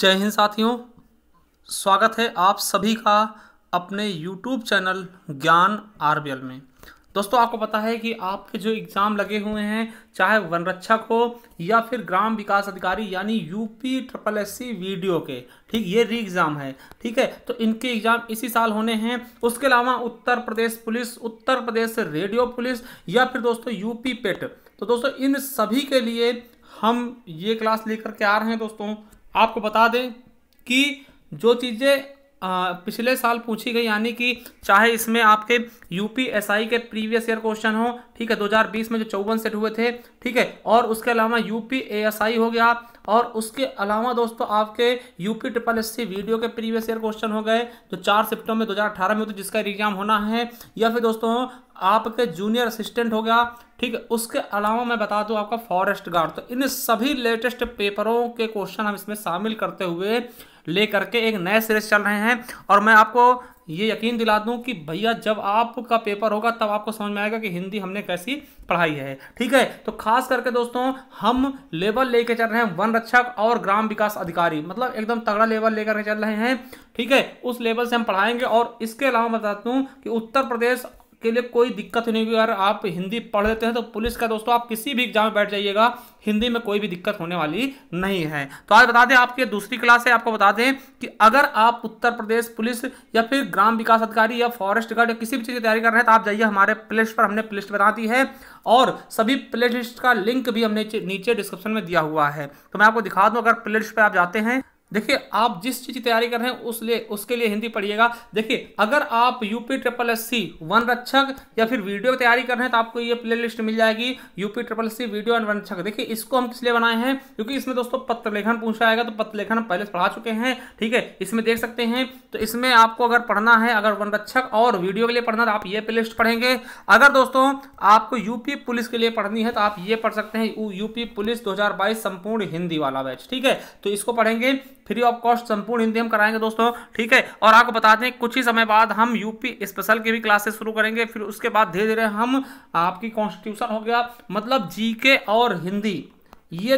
जय हिंद साथियों स्वागत है आप सभी का अपने YouTube चैनल ज्ञान आर में दोस्तों आपको पता है कि आपके जो एग्ज़ाम लगे हुए हैं चाहे वन रक्षक हो या फिर ग्राम विकास अधिकारी यानी UP triple S C video के ठीक ये री एग्ज़ाम है ठीक है तो इनके एग्ज़ाम इसी साल होने हैं उसके अलावा Uttar Pradesh police Uttar Pradesh radio police या फिर दोस्तों यूपी पेट तो दोस्तों इन सभी के लिए हम ये क्लास लेकर के आ रहे हैं दोस्तों आपको बता दें कि जो चीज़ें आ, पिछले साल पूछी गई यानी कि चाहे इसमें आपके यूपीएसआई के प्रीवियस ईयर क्वेश्चन हो ठीक है 2020 में जो चौवन सेट हुए थे ठीक है और उसके अलावा यूपी हो गया और उसके अलावा दोस्तों आपके UP triple S C video के प्रीवियस ईयर क्वेश्चन हो गए जो चार शिफ्टों में 2018 में तो जिसका एग्जाम होना है या फिर दोस्तों आपके जूनियर असिस्टेंट हो गया ठीक है उसके अलावा मैं बता दूं आपका फॉरेस्ट गार्ड तो इन सभी लेटेस्ट पेपरों के क्वेश्चन हम इसमें शामिल करते हुए ले करके एक नए सिरे चल रहे हैं और मैं आपको ये यकीन दिला दूं कि भैया जब आपका पेपर होगा तब आपको समझ में आएगा कि हिंदी हमने कैसी पढ़ाई है ठीक है तो खास करके दोस्तों हम लेवल लेके चल रहे हैं वन रक्षक और ग्राम विकास अधिकारी मतलब एकदम तगड़ा लेवल लेकर के चल रहे हैं ठीक है उस लेवल से हम पढ़ाएंगे और इसके अलावा बता दूँ कि उत्तर प्रदेश के लिए कोई दिक्कत नहीं होगी अगर आप हिंदी पढ़ लेते हैं तो पुलिस का दोस्तों आप किसी भी एग्जाम में बैठ जाइएगा हिंदी में कोई भी दिक्कत होने वाली नहीं है तो आज बता दें आपकी दूसरी क्लास है आपको बता दें कि अगर आप उत्तर प्रदेश पुलिस या फिर ग्राम विकास अधिकारी या फॉरेस्ट गार्ड या किसी भी चीज़ की तैयारी कर रहे हैं तो आप जाइए हमारे प्ले पर हमने लिस्ट बना दी है और सभी लिस्ट का लिंक भी हमने नीचे डिस्क्रिप्शन में दिया हुआ है तो मैं आपको दिखा दूँ अगर लिस्ट पर आप जाते हैं देखिए आप जिस चीज़ की तैयारी कर रहे हैं उस लिए उसके लिए हिंदी पढ़िएगा देखिए अगर आप यूपी ट्रिपल एस सी वन रक्षक या फिर वीडियो की तैयारी कर रहे हैं तो आपको ये प्लेलिस्ट मिल जाएगी UP triple S C video and वन रक्षक देखिए इसको हम किस लिए बनाए हैं क्योंकि इसमें दोस्तों पत्र लेखन पूछा जाएगा तो पत्र लेखन हम पहले पढ़ा चुके हैं ठीक है इसमें देख सकते हैं तो इसमें आपको अगर पढ़ना है अगर वन रक्षक और वीडियो के लिए पढ़ना तो आप ये प्ले लिस्ट पढ़ेंगे अगर दोस्तों आपको यूपी पुलिस के लिए पढ़नी है तो आप ये पढ़ सकते हैं यूपी पुलिस दो संपूर्ण हिंदी वाला बैच ठीक है तो इसको पढ़ेंगे फ्री ऑफ कॉस्ट संपूर्ण हिंदी हम कराएंगे दोस्तों ठीक है और आपको बता दें कुछ ही समय बाद हम यूपी स्पेशल की भी क्लासेस शुरू करेंगे फिर उसके बाद धीरे धीरे हम आपकी कॉन्स्टिट्यूशन हो गया मतलब जी और हिंदी ये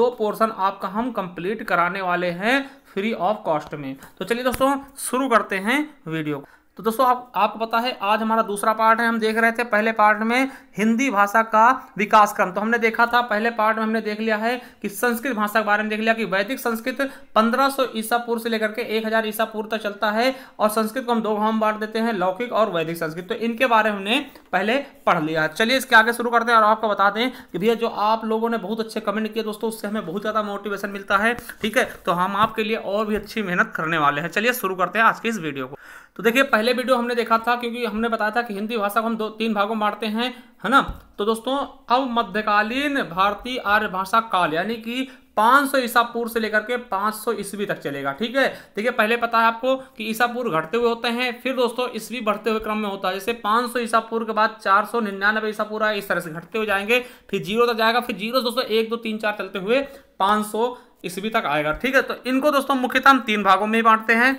दो पोर्सन आपका हम कंप्लीट कराने वाले हैं फ्री ऑफ कॉस्ट में तो चलिए दोस्तों शुरू करते हैं वीडियो तो दोस्तों आप आपको पता है आज हमारा दूसरा पार्ट है हम देख रहे थे पहले पार्ट में हिंदी भाषा का विकास क्रम तो हमने देखा था पहले पार्ट में हमने देख लिया है कि संस्कृत भाषा के बारे में देख लिया कि वैदिक संस्कृत 1500 ईसा पूर्व से लेकर के 1000 ईसा पूर्व तक चलता है और संस्कृत को हम दो भाव बांट देते हैं लौकिक और वैदिक संस्कृत तो इनके बारे में हमने पहले पढ़ लिया चलिए इसके आगे शुरू करते हैं और आपको बता दें कि भैया जो आप लोगों ने बहुत अच्छे कमेंट किए दोस्तों उससे हमें बहुत ज़्यादा मोटिवेशन मिलता है ठीक है तो हम आपके लिए और भी अच्छी मेहनत करने वाले हैं चलिए शुरू करते हैं आज के इस वीडियो को तो देखिए पहले वीडियो हमने देखा था क्योंकि हमने बताया था कि हिंदी भाषा को हम दो तीन भागों में बांटते हैं है ना तो दोस्तों अब मध्यकालीन भारतीय आर्य भाषा काल यानी कि 500 ईसा पूर्व से लेकर के 500 ईस्वी तक चलेगा ठीक है देखिए पहले पता है आपको कि ईसा पूर्व घटते हुए होते हैं फिर दोस्तों ईस्वी बढ़ते हुए क्रम में होता है जैसे 500 ईसा पूर्व के बाद चार सौ निन्यानवे ईसा पूर्व इस तरह से घटते हुए जाएंगे फिर जीरो तक जाएगा फिर जीरो दोस्तों एक दो तीन चार चलते हुए पाँच सौ ईस्वी तक आएगा ठीक है तो इनको दोस्तों मुख्यतः तीन भागों में बांटते हैं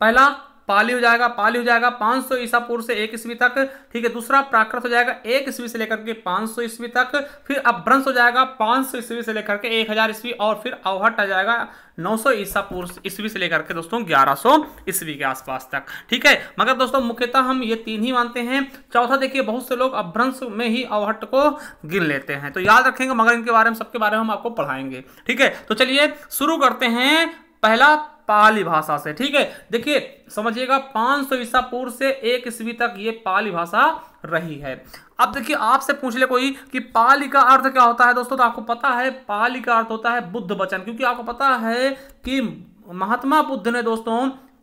पहला पाली हो जाएगा पाली हो जाएगा पांच सौ ईसा पूर्व से एक ईस्वी तक ठीक है दूसरा प्राकृत हो जाएगा एक ईस्वी से लेकर के पाँच सौ ईस्वी तक फिर अभ्रंश हो जाएगा पाँच सौ ईस्वी से लेकर के एक हजार ईस्वी और फिर अवहट आ जाएगा नौ सौ ईसा पूर्व ईस्वी से लेकर के दोस्तों ग्यारह सौ ईस्वी के आसपास तक ठीक है मगर दोस्तों मुख्यतः हम ये तीन ही मानते हैं चौथा देखिए बहुत से लोग अभ्रंश में ही अवहट को गिन लेते हैं तो याद रखेंगे मगर इनके बारे में सबके बारे में हम आपको पढ़ाएंगे ठीक है तो चलिए शुरू करते हैं पहला पाली भाषा से ठीक है देखिए समझिएगा 500 सौ ईसा पूर्व से एक ईस्वी तक ये पाली भाषा रही है अब देखिए आपसे पूछ ले कोई कि पाली का अर्थ क्या होता है दोस्तों तो आपको पता है पाली का अर्थ होता है बुद्ध वचन क्योंकि आपको पता है कि महात्मा बुद्ध ने दोस्तों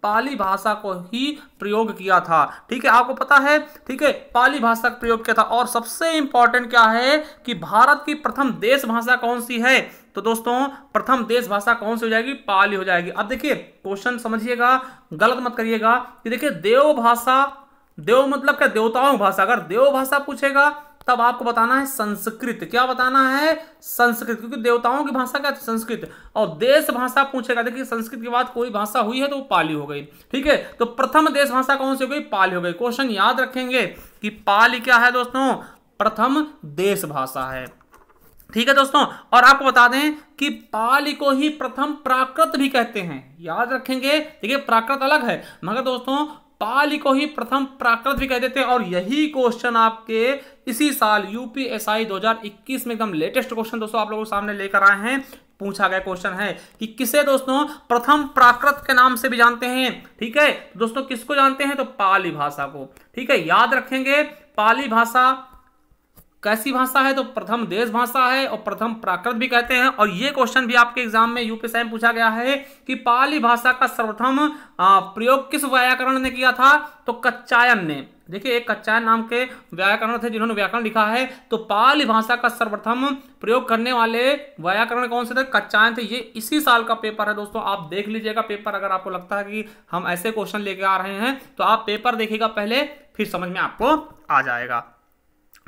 पाली भाषा को ही प्रयोग किया था ठीक है आपको पता है ठीक है पाली भाषा का प्रयोग किया था और सबसे इंपॉर्टेंट क्या है कि भारत की प्रथम देश भाषा कौन सी है तो दोस्तों प्रथम देश भाषा कौन सी हो जाएगी पाली हो जाएगी अब देखिए क्वेश्चन समझिएगा गलत मत करिएगा कि देखिए देव भाषा देव मतलब क्या देवताओं भाषा अगर देव भाषा पूछेगा तब आपको बताना है संस्कृत क्या बताना है संस्कृत क्योंकि देवताओं की भाषा क्या है संस्कृत और देश भाषा पूछेगा देखिए संस्कृत के बाद कोई भाषा हुई है तो वो पाली हो गई ठीक है तो प्रथम देश भाषा कौन सी हो गई पाली हो गई क्वेश्चन याद रखेंगे कि पाली क्या है दोस्तों प्रथम देश भाषा है ठीक है दोस्तों और आपको बता दें कि पाली को ही प्रथम प्राकृत भी कहते हैं याद रखेंगे देखिए प्राकृत अलग है मगर दोस्तों पाली को ही प्रथम प्राकृत भी कहते थे और यही क्वेश्चन आपके इसी साल यूपीएसआई 2021 में एकदम लेटेस्ट क्वेश्चन दोस्तों आप लोगों के सामने लेकर आए हैं पूछा गया क्वेश्चन है कि किसे दोस्तों प्रथम प्राकृत के नाम से भी जानते हैं ठीक है दोस्तों किसको जानते हैं तो पाली भाषा को ठीक है याद रखेंगे पाली भाषा कैसी भाषा है तो प्रथम देश भाषा है और प्रथम प्राकृत भी कहते हैं और ये क्वेश्चन भी आपके एग्जाम में यूपीएसआई में पूछा गया है कि पाली भाषा का सर्वप्रथम प्रयोग किस व्याकरण ने किया था तो कच्चायन ने देखिए एक कच्चायन नाम के व्याकरण थे जिन्होंने व्याकरण लिखा है तो पाली भाषा का सर्वप्रथम प्रयोग करने वाले व्याकरण कौन से थे कच्चायन थे ये इसी साल का पेपर है दोस्तों आप देख लीजिएगा पेपर अगर आपको लगता है कि हम ऐसे क्वेश्चन लेके आ रहे हैं तो आप पेपर देखिएगा पहले फिर समझ में आपको आ जाएगा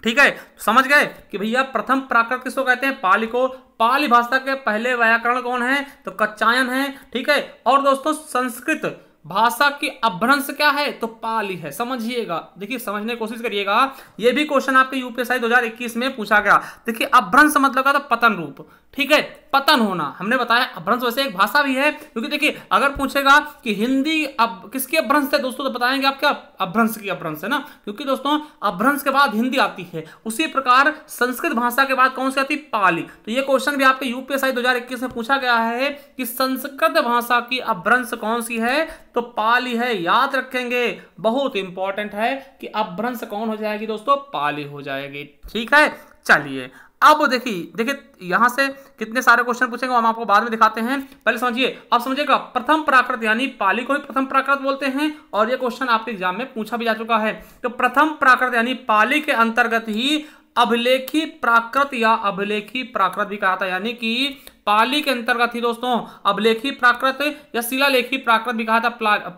ठीक है समझ गए कि भैया प्रथम प्राकृत किसको कहते हैं पाली को पाली भाषा के पहले व्याकरण कौन है तो कच्चायन है ठीक है और दोस्तों संस्कृत भाषा के अभ्रंश क्या है तो पाली है समझिएगा देखिए समझने की कोशिश करिएगा यह भी क्वेश्चन आपके यूपीएसआई 2021 में पूछा गया देखिए अभ्रंश मतलब का तो पतन रूप ठीक है पतन होना हमने बताया अभ्रंश वैसे एक भाषा भी है क्योंकि देखिए अगर पूछेगा कि हिंदी अब किसके अभ्रंश है दोस्तों तो बताएंगे आप क्या अभ्रंश की अभ्रंश है ना क्योंकि दोस्तों अभ्रंश के बाद हिंदी आती है उसी प्रकार संस्कृत भाषा के बाद कौन सी आती पाली तो ये क्वेश्चन भी आपके यूपीएसआई दो में पूछा गया है कि संस्कृत भाषा की अभ्रंश कौन सी है तो पाली है याद रखेंगे बहुत इंपॉर्टेंट है कि अपभ्रंश कौन हो जाएगी दोस्तों पाली हो जाएगी ठीक है चलिए अब देखिए देखिए यहां से कितने सारे क्वेश्चन पूछेंगे हम आपको बाद में दिखाते हैं पहले समझिए अब समझिएगा प्रथम प्राकृत यानी पाली को ही प्रथम प्राकृत बोलते हैं और ये क्वेश्चन आपके एग्जाम में पूछा भी जा चुका है तो प्रथम प्राकृत यानी पाली के अंतर्गत ही अभिलेखी प्राकृत या अभिलेखी प्राकृत भी कहा था यानी कि पाली के अंतर्गत ही दोस्तों अभिलेखी प्राकृत या शिलालेखी प्राकृत भी कहा था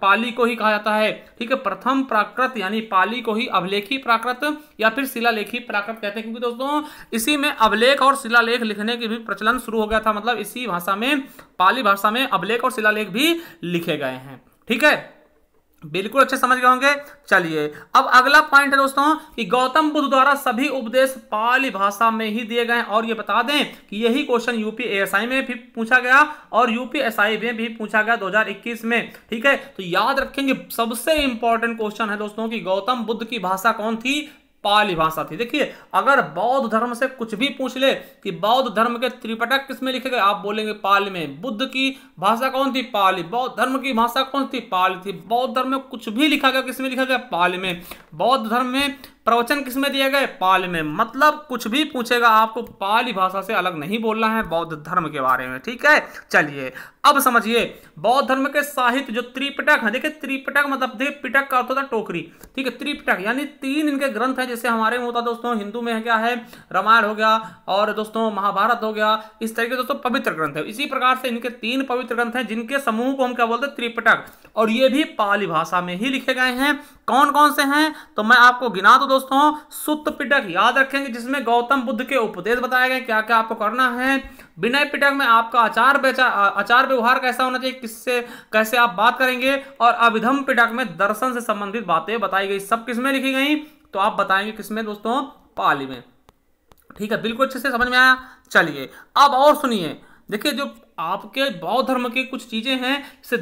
पाली को ही कहा जाता है ठीक है प्रथम प्राकृत यानी पाली को ही अभिलेखी प्राकृत या फिर शिलालेखी प्राकृत कहते हैं क्योंकि दोस्तों इसी में अभिलेख और शिलालेख लिखने की भी प्रचलन शुरू हो गया था मतलब इसी भाषा में पाली भाषा में अभिलेख और शिलालेख भी लिखे गए हैं ठीक है बिल्कुल अच्छे समझ गए होंगे चलिए अब अगला पॉइंट है दोस्तों कि गौतम बुद्ध द्वारा सभी उपदेश पाली भाषा में ही दिए गए और ये बता दें कि यही क्वेश्चन यूपी एएसआई में भी पूछा गया और यूपी एसआई में भी पूछा गया 2021 में ठीक है तो याद रखेंगे सबसे इंपॉर्टेंट क्वेश्चन है दोस्तों की गौतम बुद्ध की भाषा कौन थी पाली भाषा थी देखिए अगर बौद्ध धर्म से कुछ भी पूछ ले कि बौद्ध धर्म के त्रिपटक किस में लिखे गए आप बोलेंगे पाली में बुद्ध की भाषा कौन थी पाली बौद्ध धर्म की भाषा कौन थी पाली थी बौद्ध धर्म में कुछ भी लिखा गया किस में लिखा गया पाली में बौद्ध धर्म में प्रवचन किसमें दिए गए पाल में मतलब कुछ भी पूछेगा आपको पाली भाषा से अलग नहीं बोलना है बौद्ध धर्म के बारे में ठीक है चलिए अब समझिए बौद्ध धर्म के साहित्य जो त्रिपिटक है देखिए त्रिपिटक मतलब देखिए पिटक का अर्थ होता है टोकरी ठीक है त्रिपिटक यानी तीन इनके ग्रंथ हैं जैसे हमारे में होता दोस्तों हिंदू में है क्या है रामायण हो गया और दोस्तों महाभारत हो गया इस तरीके दोस्तों पवित्र ग्रंथ है इसी प्रकार से इनके तीन पवित्र ग्रंथ हैं जिनके समूह को हम क्या बोलते हैं त्रिपिटक और ये भी पाली भाषा में ही लिखे गए हैं कौन कौन से हैं तो मैं आपको गिना दो दोस्तों सुत पिटक याद रखेंगे जिसमें गौतम बुद्ध के उपदेश बताए गए क्या क्या आपको करना है विनय पिटक में आपका आचार आचार व्यवहार कैसा होना चाहिए किससे कैसे आप बात करेंगे और अभिधम पिटक में दर्शन से संबंधित बातें बताई गई सब किसमें लिखी गई तो आप बताएंगे किसमें दोस्तों पाली में ठीक है बिल्कुल अच्छे से समझ में आया चलिए अब और सुनिए देखिए जो आपके बौद्ध धर्म की कुछ चीजें हैं जैसे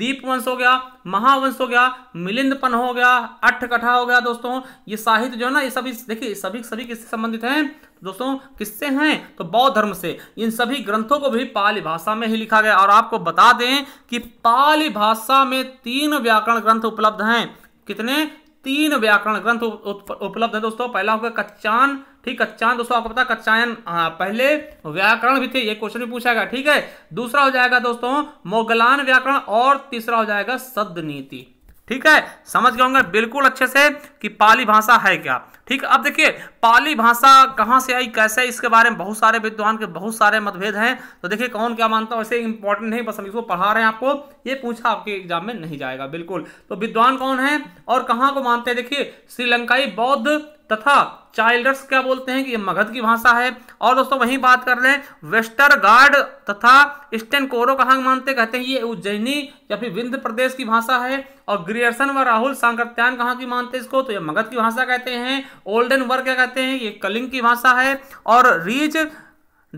दीप वंश हो गया महावंश हो गया मिलिंदपन हो गया अठ कथा हो गया दोस्तों ये साहित्य जो है ना ये सभी देखिए सभी सभी किससे संबंधित हैं दोस्तों किससे हैं तो बौद्ध धर्म से इन सभी ग्रंथों को भी पाली भाषा में ही लिखा गया और आपको बता दें कि पाली भाषा में तीन व्याकरण ग्रंथ उपलब्ध हैं कितने तीन व्याकरण ग्रंथ उपलब्ध है दोस्तों पहला हो गया कच्चान ठीक कच्चायन दोस्तों आपको पता कच्चायन हाँ पहले व्याकरण भी थे ये क्वेश्चन भी पूछा गया ठीक है दूसरा हो जाएगा दोस्तों मोगलान व्याकरण और तीसरा हो जाएगा शब्द नीति ठीक है समझ गए होंगे बिल्कुल अच्छे से कि पाली भाषा है क्या ठीक अब देखिए पाली भाषा कहाँ से आई कैसे इसके बारे में बहुत सारे विद्वान के बहुत सारे मतभेद हैं तो देखिए कौन क्या मानता है वैसे इंपॉर्टेंट नहीं बस हम इसको पढ़ा रहे हैं आपको ये पूछा आपके एग्जाम में नहीं जाएगा बिल्कुल तो विद्वान कौन है और कहाँ को मानते हैं देखिए श्रीलंकाई बौद्ध तथा चाइल्डर्स क्या बोलते हैं कि ये मगध की भाषा है और दोस्तों वही बात कर रहे हैं गार्ड तथा स्टेन कोरो कहा मानते कहते हैं ये उज्जैनी या फिर विंध्य प्रदेश की भाषा है और ग्रियर्सन व राहुल सांकृत्यान कहाँ की मानते हैं इसको तो ये मगध की भाषा कहते हैं ओल्डन वर्ग क्या कहते हैं ये कलिंग की भाषा है और रीच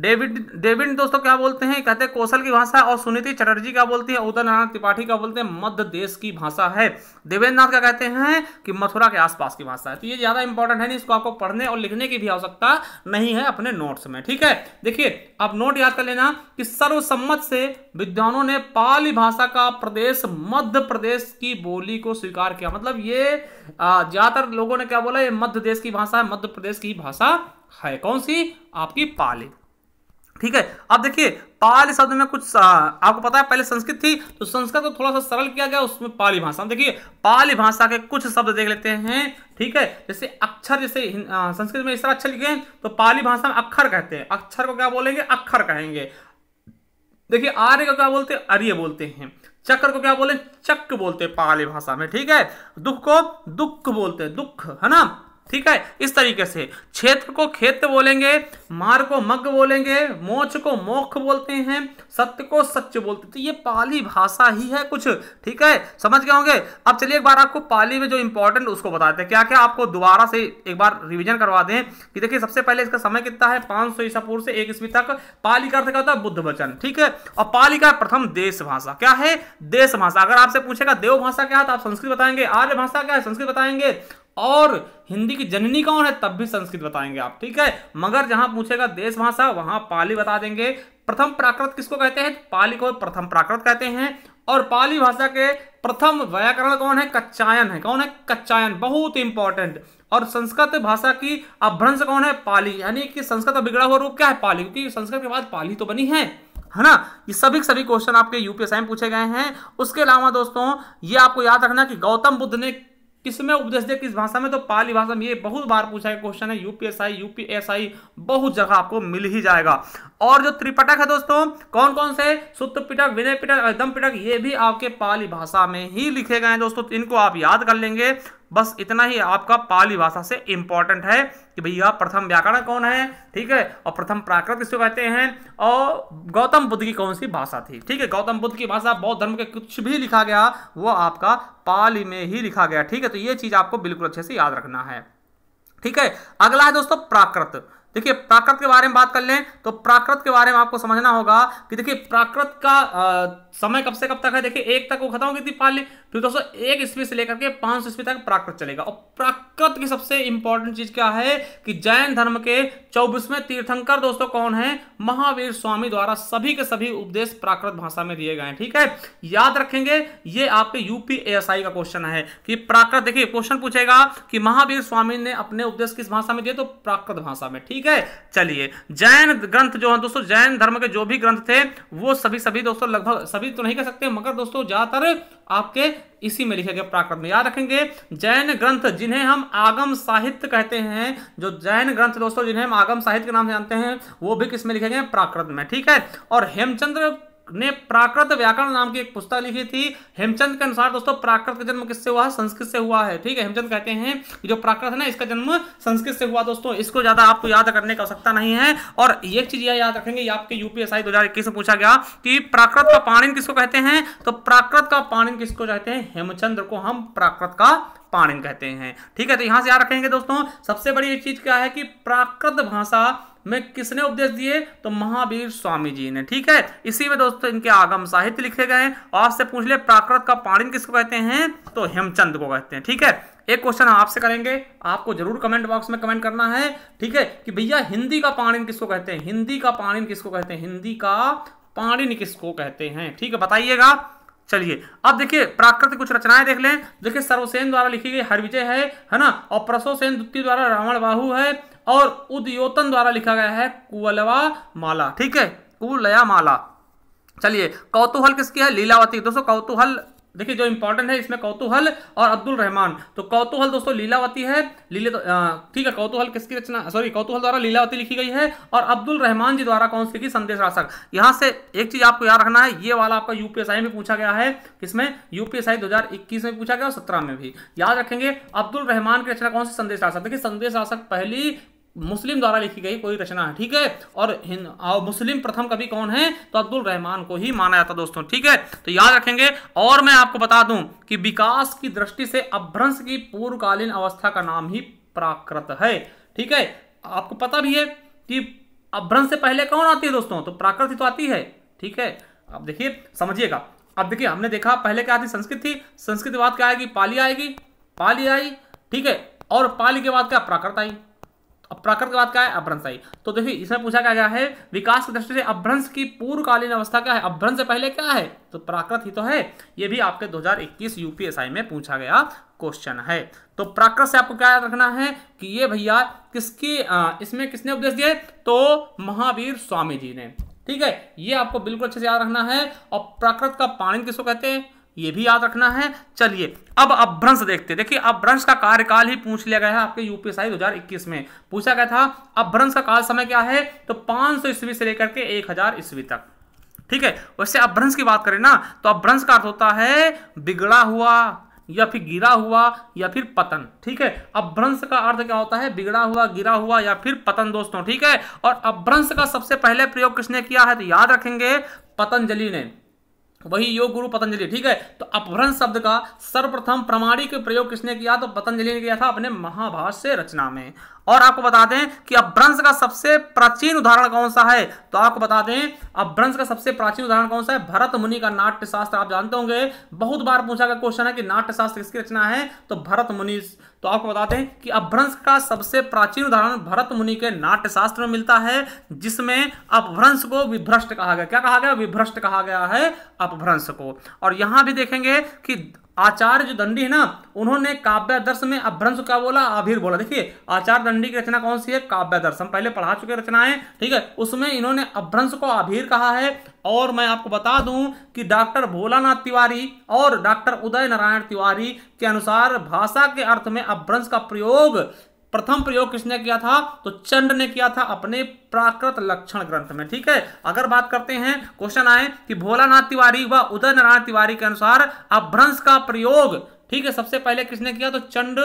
डेविड डेविड दोस्तों क्या बोलते हैं कहते हैं कौशल की भाषा और सुनीति चटर्जी क्या बोलती है उदय नारायण त्रिपाठी क्या बोलते हैं मध्य देश की भाषा है देवेंद्रनाथ क्या कहते हैं कि मथुरा के आसपास की भाषा है तो ये ज्यादा इंपॉर्टेंट है नहीं इसको आपको पढ़ने और लिखने की भी आवश्यकता नहीं है अपने नोट्स में ठीक है देखिए आप नोट याद कर लेना कि सर्वसम्मत से विद्वानों ने पाली भाषा का प्रदेश मध्य प्रदेश की बोली को स्वीकार किया मतलब ये ज्यादातर लोगों ने क्या बोला ये मध्य देश की भाषा है मध्य प्रदेश की भाषा है कौन सी आपकी पाली ठीक है अब देखिए पाल शब्द में कुछ आ, आपको पता है पहले संस्कृत थी तो संस्कृत को थोड़ा सा सरल किया गया उसमें पाली भाषा देखिए पाली भाषा के कुछ शब्द देख लेते हैं ठीक है जैसे अक्षर जैसे संस्कृत में इस तरह अक्षर लिखे हैं तो पाली भाषा में अक्षर कहते हैं अक्षर को क्या बोलेंगे अक्षर कहेंगे देखिए आर्य को क्या बोलते हैं अर्य बोलते हैं चक्र को क्या बोले चक्र बोलते हैं पाली भाषा में ठीक है दुख को दुख बोलते हैं दुख है ना ठीक है इस तरीके से क्षेत्र को खेत बोलेंगे मार को मग बोलेंगे मोच को मोख बोलते हैं सत्य को सच बोलते तो ये पाली भाषा ही है कुछ ठीक है समझ गए होंगे अब चलिए एक बार आपको पाली में जो इंपॉर्टेंट उसको बताते हैं क्या क्या आपको दोबारा से एक बार रिविजन करवा दें कि देखिए सबसे पहले इसका समय कितना है पांच सौ ईसा पूर्व से एक ईस्वी तक पाली का अर्थ क्या होता है बुद्ध वचन ठीक है और पाली का प्रथम देश भाषा क्या है देश भाषा अगर आपसे पूछेगा देव भाषा क्या है तो आप संस्कृत बताएंगे आर्य भाषा क्या है संस्कृत बताएंगे और हिंदी की जननी कौन है तब भी संस्कृत बताएंगे आप ठीक है मगर जहां पूछेगा देश भाषा वहां पाली बता देंगे प्रथम प्राकृत किसको कहते हैं पाली को प्रथम प्राकृत कहते हैं और पाली भाषा के प्रथम व्याकरण कौन है कच्चायन है कौन है कच्चायन बहुत इंपॉर्टेंट और संस्कृत भाषा की अभ्रंश कौन है पाली यानी कि संस्कृत बिगड़ा हुआ रूप क्या है पाली क्योंकि संस्कृत के बाद पाली तो बनी है है ना ये सभी सभी क्वेश्चन आपके यूपीएसआई में पूछे गए हैं उसके अलावा दोस्तों ये आपको याद रखना कि गौतम बुद्ध ने किस उपदेश दिया किस भाषा में तो पाली भाषा में ये बहुत बार पूछा गया क्वेश्चन है यूपीएसआई यूपीएसआई बहुत जगह आपको मिल ही जाएगा और जो त्रिपटक है दोस्तों कौन कौन से सुत्त पिटक विनय पिटक एकदम पिटक ये भी आपके पाली भाषा में ही लिखे गए हैं दोस्तों इनको आप याद कर लेंगे बस इतना ही आपका पाली भाषा से इंपॉर्टेंट है कि भैया प्रथम व्याकरण कौन है ठीक है और प्रथम प्राकृत किसको कहते हैं और गौतम बुद्ध की कौन सी भाषा थी ठीक है गौतम बुद्ध की भाषा बौद्ध धर्म के कुछ भी लिखा गया वो आपका पाली में ही लिखा गया ठीक है तो ये चीज़ आपको बिल्कुल अच्छे से याद रखना है ठीक है अगला है दोस्तों प्राकृत देखिए प्राकृत के बारे में बात कर लें तो प्राकृत के बारे में आपको समझना होगा कि देखिए प्राकृत का आ, समय कब से कब तक है देखिए एक तक वो खत्म होगी थी ली फिर तो दोस्तों एक ईस्वी से लेकर के पांच सौ ईस्वी तक प्राकृत चलेगा और प्राकृत की सबसे इंपॉर्टेंट चीज क्या है कि जैन धर्म के चौबीसवें तीर्थंकर दोस्तों कौन है महावीर स्वामी द्वारा सभी के सभी उपदेश प्राकृत भाषा में दिए गए ठीक है याद रखेंगे ये आपके यूपीएसआई का क्वेश्चन है कि प्राकृत देखिए क्वेश्चन पूछेगा कि महावीर स्वामी ने अपने उपदेश किस भाषा में दिए तो प्राकृत भाषा में ठीक ठीक है चलिए जैन ग्रंथ जो है दोस्तों जैन धर्म के जो भी ग्रंथ थे वो सभी सभी दोस्तों लगभग सभी तो नहीं कह सकते मगर दोस्तों ज्यादातर आपके इसी में लिखे गए प्राकृत में याद रखेंगे जैन ग्रंथ जिन्हें हम आगम साहित्य कहते हैं जो जैन ग्रंथ दोस्तों जिन्हें हम आगम साहित्य के नाम से जानते हैं वो भी किसमें लिखे गए प्राकृत में ठीक है और हेमचंद्र ने प्राकृत व्याकरण नाम की एक पुस्तक लिखी थी हेमचंद के अनुसार दोस्तों प्राकृत का जन्म किससे हुआ संस्कृत से हुआ है ठीक है हेमचंद कहते हैं कि जो प्राकृत है ना इसका जन्म संस्कृत से हुआ दोस्तों इसको ज्यादा आपको याद करने का आवश्यकता नहीं है और एक चीज यह याद रखेंगे आपके यूपीएसआई दो हजार इक्कीस में पूछा गया कि प्राकृत का पाणिन किसको कहते हैं तो प्राकृत का पाणिन किसको कहते हैं हेमचंद्र को हम प्राकृत का पाणिन कहते हैं ठीक है तो यहां से याद रखेंगे दोस्तों सबसे बड़ी चीज क्या है कि प्राकृत भाषा में किसने उपदेश दिए तो महावीर स्वामी जी ने ठीक है इसी में दोस्तों इनके आगम साहित्य लिखे गए हैं आपसे पूछ ले प्राकृत का पाणिन किसको कहते हैं तो हेमचंद को कहते हैं ठीक है एक क्वेश्चन आपसे करेंगे आपको जरूर कमेंट बॉक्स में कमेंट करना है ठीक है कि भैया हिंदी का पाणिन किसको कहते हैं हिंदी का पाणिन किसको कहते हैं हिंदी का पाणिन किसको कहते हैं ठीक है बताइएगा चलिए अब देखिए प्राकृतिक कुछ रचनाएं देख लें देखिए सर्वसेन द्वारा लिखी गई हरविजय है है ना और प्रसोसेन द्वितीय द्वारा रावण बाहू है और उद्योतन द्वारा लिखा गया है कुलवा माला ठीक है कुलया माला चलिए कौतूहल किसकी है लीलावती दोस्तों कौतूहल देखिए जो इंपॉर्टेंट है इसमें कौतूहल और अब्दुल रहमान तो कौतूहल दोस्तों लीलावती है लीले ठीक है कौतूहल किसकी रचना सॉरी कौतूहल द्वारा लीलावती लिखी गई है और अब्दुल रहमान जी द्वारा कौन सी लिखी संदेश राशक यहाँ से एक चीज आपको याद रखना है ये वाला आपका यूपीएसआई में पूछा गया है किसमें यूपीएसआई दो में पूछा गया और सत्रह में भी याद रखेंगे अब्दुल रहमान की रचना कौन सी संदेश राशक देखिए संदेश राशक पहली मुस्लिम द्वारा लिखी गई कोई रचना है ठीक है और और मुस्लिम प्रथम कवि कौन है तो अब्दुल रहमान को ही माना जाता दोस्तों ठीक है तो याद रखेंगे और मैं आपको बता दूं कि विकास की दृष्टि से अभ्रंश की पूर्वकालीन अवस्था का नाम ही प्राकृत है ठीक है आपको पता भी है कि अभ्रंश से पहले कौन आती है दोस्तों तो प्राकृत तो आती है ठीक है अब देखिए समझिएगा अब देखिए हमने देखा पहले क्या थी संस्कृत थी संस्कृत के बाद क्या आएगी पाली आएगी पाली आई ठीक है और पाली के बाद क्या प्राकृत आई अब बात का है अभ्रंश आई तो देखिए इसमें पूछा क्या गया है विकास की दृष्टि से अभ्रंश की पूर्वकालीन अवस्था क्या है अभ्रंश से पहले क्या है तो प्राकृत ही तो है ये भी आपके 2021 यूपीएसआई में पूछा गया क्वेश्चन है तो प्राकृत से आपको क्या याद रखना है कि ये भैया किसकी इसमें किसने उपदेश दिए तो महावीर स्वामी जी ने ठीक है ये आपको बिल्कुल अच्छे से याद रखना है और प्राकृत का पाणी किसको कहते हैं ये भी याद रखना है चलिए अब अभ्रंश देखते देखिए अभ्रंश का कार्यकाल ही पूछ लिया गया है आपके यूपीएसआई 2021 में पूछा गया था अभ्रंश का काल समय क्या है तो 500 सौ ईस्वी से लेकर के 1000 ईस्वी तक ठीक है वैसे अभ्रंश की बात करें ना तो अभ्रंश का अर्थ होता है बिगड़ा हुआ या फिर गिरा हुआ या फिर पतन ठीक है अभ्रंश का अर्थ क्या होता है बिगड़ा हुआ गिरा हुआ या फिर पतन दोस्तों ठीक है और अभ्रंश का सबसे पहले प्रयोग किसने किया है तो याद रखेंगे पतंजलि ने वही योग गुरु पतंजलि ठीक है तो अपभ्रंश शब्द का सर्वप्रथम प्रमाणिक प्रयोग किसने किया तो पतंजलि ने किया था अपने महाभाष्य रचना में और आपको बता दें कि अपभ्रंश का सबसे प्राचीन उदाहरण कौन सा है तो आपको बता दें अपभ्रंश का सबसे प्राचीन उदाहरण कौन सा है भरत मुनि का नाट्य शास्त्र आप जानते होंगे बहुत बार पूछा गया क्वेश्चन है कि नाट्य शास्त्र किसकी रचना है तो भरत मुनि तो आपको बताते हैं कि अपभ्रंश का सबसे प्राचीन उदाहरण भरत मुनि के नाट्यशास्त्र में मिलता है जिसमें अपभ्रंश को विभ्रष्ट कहा गया क्या कहा गया विभ्रष्ट कहा गया है अपभ्रंश को और यहां भी देखेंगे कि आचार्य दंडी है ना उन्होंने काव्यादर्श में अभ्रंश का बोला आभिर बोला देखिए आचार्य दंडी की रचना कौन सी है दर्श हम पहले पढ़ा चुके रचना है ठीक है उसमें इन्होंने अभ्रंश को आभिर कहा है और मैं आपको बता दूं कि डॉक्टर भोलानाथ तिवारी और डॉक्टर उदय नारायण तिवारी के अनुसार भाषा के अर्थ में अभ्रंश का प्रयोग प्रथम प्रयोग किसने किया था तो चंड ने किया था अपने प्राकृत लक्षण ग्रंथ में ठीक है अगर बात करते हैं क्वेश्चन आए कि भोलानाथ तिवारी व उदय नारायण तिवारी के अनुसार अभ्रंश का प्रयोग ठीक है सबसे पहले किसने किया तो चंड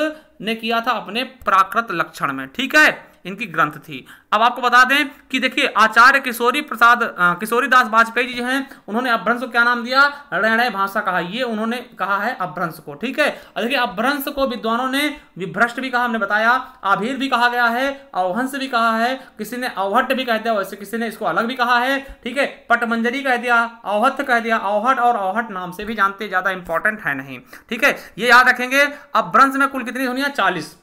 ने किया था अपने प्राकृत लक्षण में ठीक है इनकी ग्रंथ थी अब आपको बता दें कि देखिए आचार्य किशोरी प्रसाद किशोरी दास वाजपेयी जी हैं उन्होंने अभ्रंश को क्या नाम दिया रणय भाषा कहा ये उन्होंने कहा है अभ्रंश को ठीक है देखिए अभ्रंश को विद्वानों ने विभ्रष्ट भी कहा हमने बताया अभीर भी कहा गया है अवहंस भी कहा है किसी ने अवहट भी कह दिया वैसे किसी ने इसको अलग भी कहा है ठीक है पटमंजरी कह दिया अवहत कह दिया अवहट और अवहट नाम से भी जानते ज़्यादा इंपॉर्टेंट है नहीं ठीक है ये याद रखेंगे अभ्रंश में कुल कितनी होनी है चालीस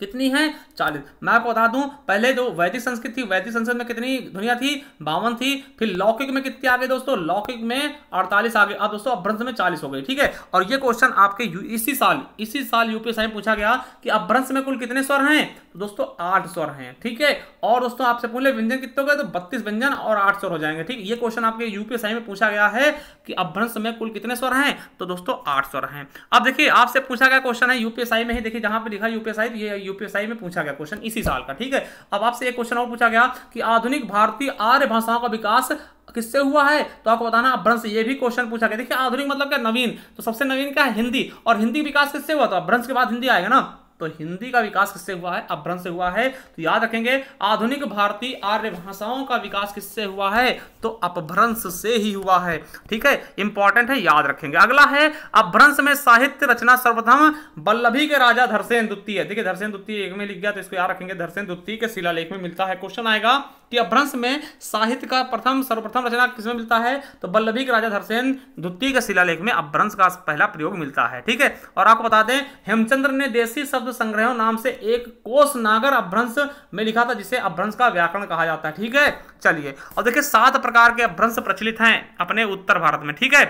कितनी है चालीस मैं आपको बता दूं पहले जो वैदिक संस्कृत थी वैदिक संस्कृत में कितनी दुनिया थी बावन थी फिर लौकिक में कितनी आ गई दोस्तों लौकिक में अड़तालीस आ गई अब दोस्तों अभ्रंश में चालीस हो गई ठीक है और ये क्वेश्चन आपके इसी साल इसी साल यूपीएसआई में पूछा गया कि अभ्रंश में कुल कितने स्वर हैं तो दोस्तों आठ स्वर हैं ठीक है और दोस्तों आपसे पूछे व्यंजन कितने हो गए तो बत्तीस व्यंजन और आठ स्वर हो जाएंगे ठीक ये क्वेश्चन आपके यूपीएसआई में पूछा गया है कि अभ्रंश में कुल कितने स्वर हैं तो दोस्तों आठ स्वर हैं अब देखिए आपसे पूछा गया क्वेश्चन है यूपीएसआई में ही देखिए जहां पर लिखा यूपीएसआई यूपीएसआई में पूछा गया क्वेश्चन इसी साल का ठीक है अब आपसे एक क्वेश्चन और पूछा गया कि आधुनिक भारतीय आर्य भाषाओं का विकास किससे हुआ है तो आपको बताना भ्रंश ये भी क्वेश्चन पूछा गया देखिए आधुनिक मतलब क्या नवीन तो सबसे नवीन क्या है हिंदी और हिंदी विकास किससे हुआ था भ्रंश के बाद हिंदी आएगा ना तो हिंदी का विकास किससे हुआ है अभ्रंश से हुआ है तो याद रखेंगे आधुनिक भारतीय आर्य भाषाओं का विकास किससे हुआ है तो अपभ्रंश से ही हुआ है ठीक है इंपॉर्टेंट है याद रखेंगे अगला है अभ्रंश में साहित्य रचना सर्वप्रथम बल्लभी के राजा धरसेन द्वितीय देखिए धरसेन द्वितीय एक में लिख गया तो इसको याद रखेंगे धरसेन द्वितीय के शिलालेख में मिलता है क्वेश्चन आएगा कि अभ्रंश में साहित्य का प्रथम सर्वप्रथम रचना किसमें मिलता है तो बल्लभी के राजा धरसेन द्वितीय के शिलालेख में अभ्रंश का पहला प्रयोग मिलता है ठीक है और आपको बता दें हेमचंद्र ने देशी शब्द संग्रह नाम से एक कोष नागर अभ्रंश में लिखा था जिसे अभ्रंश का व्याकरण कहा जाता है ठीक है चलिए और देखिये सात प्रकार के अभ्रंश प्रचलित हैं अपने उत्तर भारत में ठीक है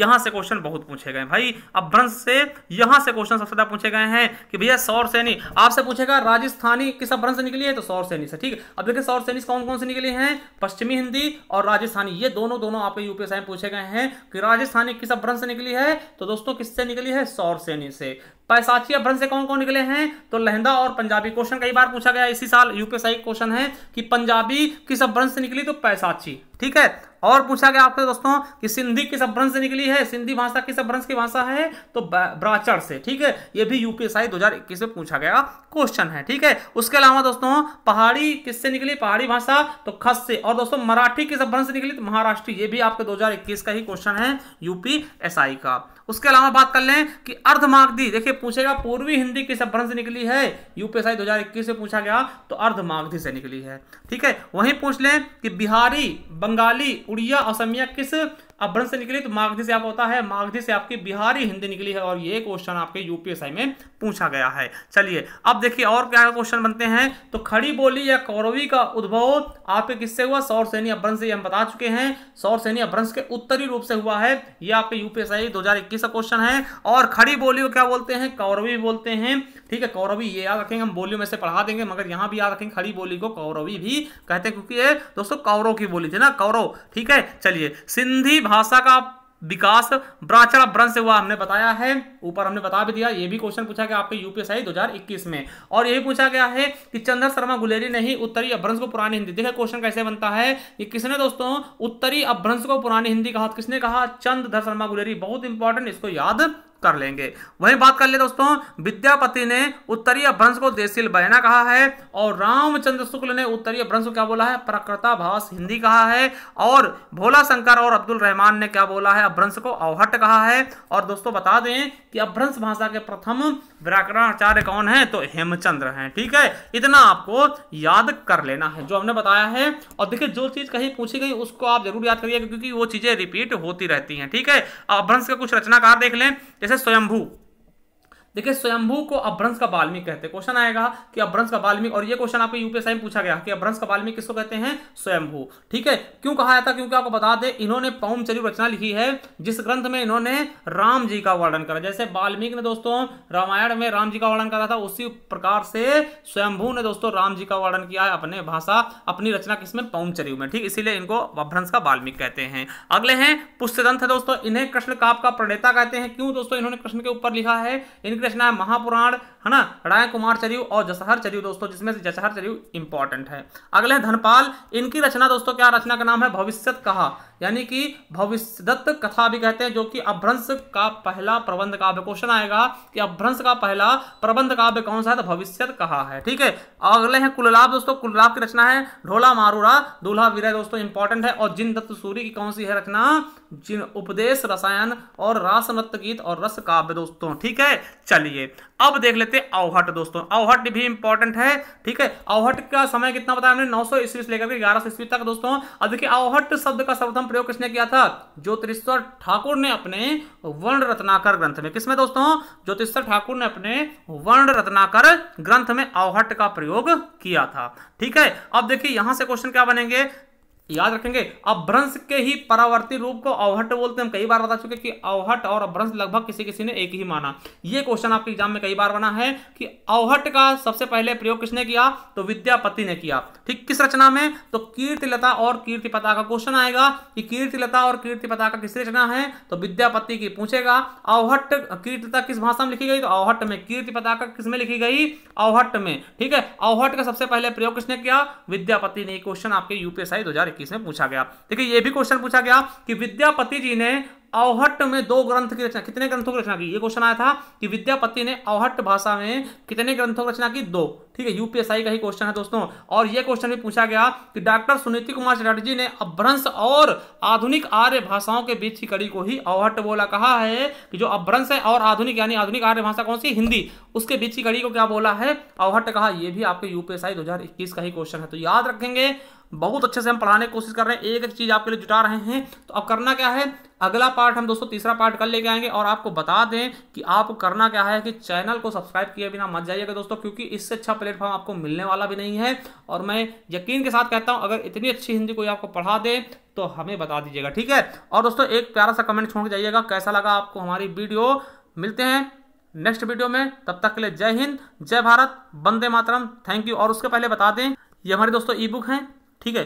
यहां से क्वेश्चन बहुत पूछे गए भाई अभ्रंश से यहां से क्वेश्चन सबसे ज्यादा पूछे गए हैं कि भैया सौर सैनी आपसे पूछेगा राजस्थानी किस अभ्रंश से निकली है तो सौर सैनी से ठीक अब देखिए सौर सैनी कौन कौन से निकली है पश्चिमी हिंदी और राजस्थानी ये दोनों दोनों आपके यूपीएसआई में पूछे गए हैं कि राजस्थानी किस अभ्रंश से निकली है तो दोस्तों किससे निकली है सौर सैनी से पैसाची तो अभ्रंश से कौन कौन निकले हैं तो लहंदा और पंजाबी क्वेश्चन कई बार पूछा गया इसी साल यूपीएसआई क्वेश्चन है कि पंजाबी किस अभ्रंश से निकली तो पैसाची ठीक है और पूछा गया आपसे दोस्तों कि सिंधी किस अभ्रंश से निकली है सिंधी भाषा किस अभ्रंश की भाषा है तो ब्राचड़ से ठीक है ये भी यूपीएसआई इक्कीस में पूछा गया क्वेश्चन है ठीक है उसके अलावा दोस्तों पहाड़ी किससे निकली पहाड़ी भाषा तो खस से और दोस्तों मराठी किस अभ्रंश से निकली तो महाराष्ट्री ये भी आपके दो का ही क्वेश्चन है यूपीएसआई का उसके अलावा बात कर लें कि अर्धमागधी देखिए पूछेगा पूर्वी हिंदी किस अभ्रंश से निकली है यूपीएसआई 2021 से पूछा गया तो अर्धमागधी से निकली है ठीक है वहीं पूछ लें कि बिहारी बंगाली उड़िया असमिया किस अब भ्रंश से निकली तो मागधी से आप होता है मागधी से आपकी बिहारी हिंदी निकली है और ये क्वेश्चन आपके यूपीएसआई में पूछा गया है चलिए अब देखिए और क्या क्वेश्चन बनते हैं तो खड़ी बोली या कौरवी का उद्भव आपके किससे हुआ सौर सैनी अभ्रंश से हम बता चुके हैं सौर सैनी अभ्रंश के उत्तरी रूप से हुआ है ये आपके यूपीएसआई दो का क्वेश्चन है और खड़ी बोली को क्या बोलते हैं कौरवी बोलते हैं ठीक है कौरवी ये याद रखेंगे हम बोलियों में से पढ़ा देंगे मगर यहाँ भी याद रखेंगे खड़ी बोली को कौरवी भी कहते हैं क्योंकि ये दोस्तों कौरव की बोली थी ना कौरव ठीक है चलिए सिंधी भाषा का विकास ब्राचरा ब्रं से हुआ हमने बताया है ऊपर हमने बता भी दिया ये भी क्वेश्चन पूछा गया आपके यूपीएसआई 2021 में और ये भी पूछा गया है कि चंद्र शर्मा गुलेरी ने ही उत्तरी अभ्रंश को पुरानी हिंदी देखा क्वेश्चन कैसे बनता है कि किसने दोस्तों उत्तरी अभ्रंश को पुरानी हिंदी कहा किसने कहा चंद्र शर्मा गुलेरी बहुत इंपॉर्टेंट इसको याद कर लेंगे वहीं बात कर ले दोस्तों विद्यापति ने उत्तरीय भ्रंश को देशील बहना कहा है और रामचंद्र शुक्ल ने उत्तरीय भ्रंश को क्या बोला है प्रकृता भाष हिंदी कहा है और भोला शंकर और अब्दुल रहमान ने क्या बोला है अभ्रंश को अवहट कहा है और दोस्तों बता दें कि अभ्रंश भाषा के प्रथम व्याकरणाचार्य कौन है तो हेमचंद्र हैं ठीक है इतना आपको याद कर लेना है जो हमने बताया है और देखिए जो चीज़ कहीं पूछी गई उसको आप जरूर याद करिए क्योंकि वो चीज़ें रिपीट होती रहती हैं ठीक है अभ्रंश का कुछ रचनाकार देख लें जैसे स्वयंभू देखिए स्वयंभू को अभ्रंश का बाल्मीक कहते हैं क्वेश्चन आएगा कि अभ्रंश का बाल्मीक और ये क्वेश्चन आपके यूपीएसआई में पूछा गया कि अभ्रंश का बाल्मीक किसको कहते हैं स्वयंभू ठीक है क्यों कहा जाता क्योंकि आपको बता दें इन्होंने पौमचरी रचना लिखी है जिस ग्रंथ में इन्होंने राम जी का वर्णन करा जैसे बाल्मीक ने दोस्तों रामायण में राम जी का वर्णन करा था उसी प्रकार से स्वयंभू ने दोस्तों राम जी का वर्णन किया है अपने भाषा अपनी रचना किसमें पौमचरी में ठीक इसीलिए इनको अभ्रंश का बाल्मीक कहते हैं अगले हैं पुष्यदंत है दोस्तों इन्हें कृष्ण काप का प्रणेता कहते हैं क्यों दोस्तों इन्होंने कृष्ण के ऊपर लिखा है इनके कृष्णा महापुराण है ना राय कुमार चरियु और जसहर चरियु दोस्तों जिसमें से जसहर चरियु इंपॉर्टेंट है अगले हैं धनपाल इनकी रचना दोस्तों क्या रचना का नाम है भविष्यत कहा यानी कि भविष्यदत्त कथा भी कहते हैं जो कि अभ्रंश का पहला प्रबंध काव्य क्वेश्चन आएगा कि अभ्रंश का पहला प्रबंध काव्य कौन सा है तो भविष्यत कहा है ठीक है अगले हैं कुललाभ दोस्तों कुललाभ की रचना है ढोला मारूरा दूल्हा वीरा दोस्तों इंपॉर्टेंट है और जिन दत्त सूरी की कौन सी है रचना जिन उपदेश रसायन और रास नृत्य गीत और रस काव्य दोस्तों ठीक है चलिए अब देख लेते हैं अवहट दोस्तों अवहट भी इंपॉर्टेंट है ठीक है अवहट का समय कितना बताया हमने नौ सौ ईस्वी से लेकर के ग्यारह सौ ईस्वी तक दोस्तों अब देखिए अवहट शब्द का सर्वप्रथम प्रयोग किसने किया था ज्योतिश्वर ठाकुर ने अपने वर्ण रत्नाकर ग्रंथ में किसमें दोस्तों ज्योतिश्वर ठाकुर ने अपने वर्ण रत्नाकर ग्रंथ में अवहट का प्रयोग किया था ठीक है अब देखिए यहां से क्वेश्चन क्या बनेंगे याद रखेंगे अभ्रंश के ही परावर्ती रूप को अवहट बोलते हैं हम कई बार बता चुके कि अवहट और अभ्रंश लगभग किसी किसी ने एक ही माना यह क्वेश्चन आपके एग्जाम में कई बार बना है कि अवहट का सबसे पहले प्रयोग किसने किया तो विद्यापति ने किया ठीक किस रचना में तो कीर्तिलता और कीर्ति पता का क्वेश्चन आएगा कि कीर्तिलता और कीर्ति पता का किस रचना है तो विद्यापति की पूछेगा अवहट कीर्तिलता किस भाषा में लिखी गई तो अवहट में कीर्ति पता का किसमें लिखी गई अवहट में ठीक है अवहट का सबसे पहले प्रयोग किसने किया विद्यापति ने क्वेश्चन आपके यूपीएसआई दो हजार इक्कीस में पूछा गया देखिए ये भी क्वेश्चन पूछा गया कि विद्यापति जी ने अवहट में दो ग्रंथ की रचना कितने ग्रंथों की रचना की ये क्वेश्चन आया था कि विद्यापति ने अवहट भाषा में कितने ग्रंथों की रचना की दो ठीक है यूपीएसआई का ही क्वेश्चन है दोस्तों और ये क्वेश्चन भी पूछा गया कि डॉक्टर सुनीति कुमार चटर्जी ने अभ्रंश और आधुनिक आर्य भाषाओं के बीच की कड़ी को ही अवहट बोला कहा है कि जो अभ्रंश है और आधुनिक यानी आधुनिक आर्य भाषा कौन सी हिंदी उसके बीच की कड़ी को क्या बोला है अवहट कहा यह भी आपके यूपीएसआई दो का ही क्वेश्चन है तो याद रखेंगे बहुत अच्छे से हम पढ़ाने की कोशिश कर रहे हैं एक एक चीज आपके लिए जुटा रहे हैं तो अब करना क्या है अगला पार्ट हम दोस्तों तीसरा पार्ट कल लेके आएंगे और आपको बता दें कि आपको करना क्या है कि चैनल को सब्सक्राइब किए बिना मत जाइएगा दोस्तों क्योंकि इससे अच्छा प्लेटफॉर्म आपको मिलने वाला भी नहीं है और मैं यकीन के साथ कहता हूं अगर इतनी अच्छी हिंदी कोई आपको पढ़ा दे तो हमें बता दीजिएगा ठीक है और दोस्तों एक प्यारा सा कमेंट छोड़ जाइएगा कैसा लगा आपको हमारी वीडियो मिलते हैं नेक्स्ट वीडियो में तब तक के लिए जय हिंद जय भारत वंदे मातरम थैंक यू और उसके पहले बता दें ये हमारे दोस्तों ई बुक ठीक है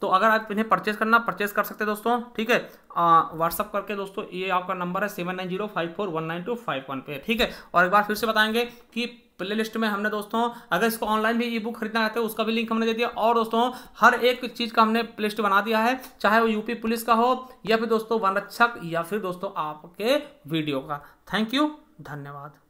तो अगर आप इन्हें परचेस करना परचेस कर सकते हैं दोस्तों ठीक है व्हाट्सअप करके दोस्तों ये आपका नंबर है seven nine zero five four one nine two five one पे ठीक है और एक बार फिर से बताएंगे कि प्ले लिस्ट में हमने दोस्तों अगर इसको ऑनलाइन भी ई बुक खरीदना चाहते हैं उसका भी लिंक हमने दे दिया और दोस्तों हर एक चीज़ का हमने प्ले लिस्ट बना दिया है चाहे वो यूपी पुलिस का हो या फिर दोस्तों वन रक्षक या फिर दोस्तों आपके वीडियो का थैंक यू धन्यवाद